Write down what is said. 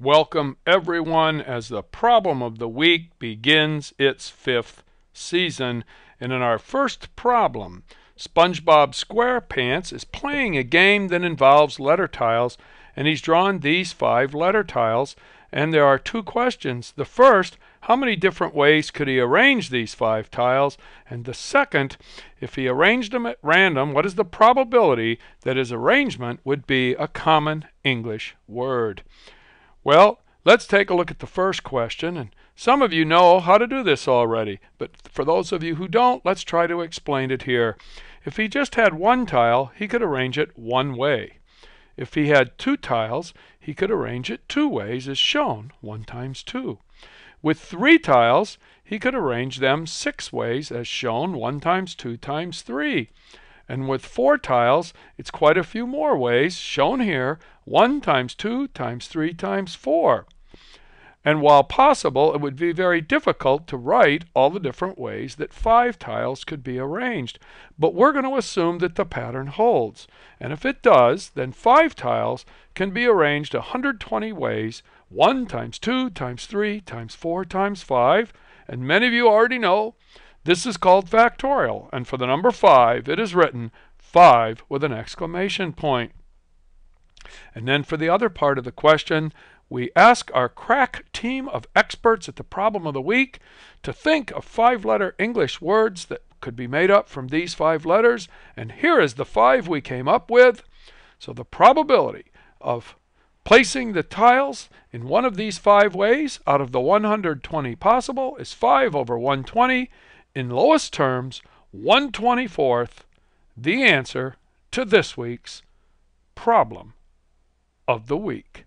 Welcome everyone as the problem of the week begins its fifth season. And in our first problem, SpongeBob SquarePants is playing a game that involves letter tiles, and he's drawn these five letter tiles. And there are two questions. The first, how many different ways could he arrange these five tiles? And the second, if he arranged them at random, what is the probability that his arrangement would be a common English word? Well, let's take a look at the first question. And some of you know how to do this already, but for those of you who don't, let's try to explain it here. If he just had one tile, he could arrange it one way. If he had two tiles, he could arrange it two ways as shown, 1 times 2. With three tiles, he could arrange them six ways as shown, 1 times 2 times 3. And with four tiles, it's quite a few more ways, shown here, 1 times 2 times 3 times 4. And while possible, it would be very difficult to write all the different ways that five tiles could be arranged. But we're going to assume that the pattern holds. And if it does, then five tiles can be arranged 120 ways, 1 times 2 times 3 times 4 times 5. And many of you already know this is called factorial, and for the number 5, it is written 5 with an exclamation point. And then for the other part of the question, we ask our crack team of experts at the problem of the week to think of five letter English words that could be made up from these five letters, and here is the five we came up with. So the probability of placing the tiles in one of these five ways out of the 120 possible is 5 over 120, in lowest terms, 124th, the answer to this week's problem of the week.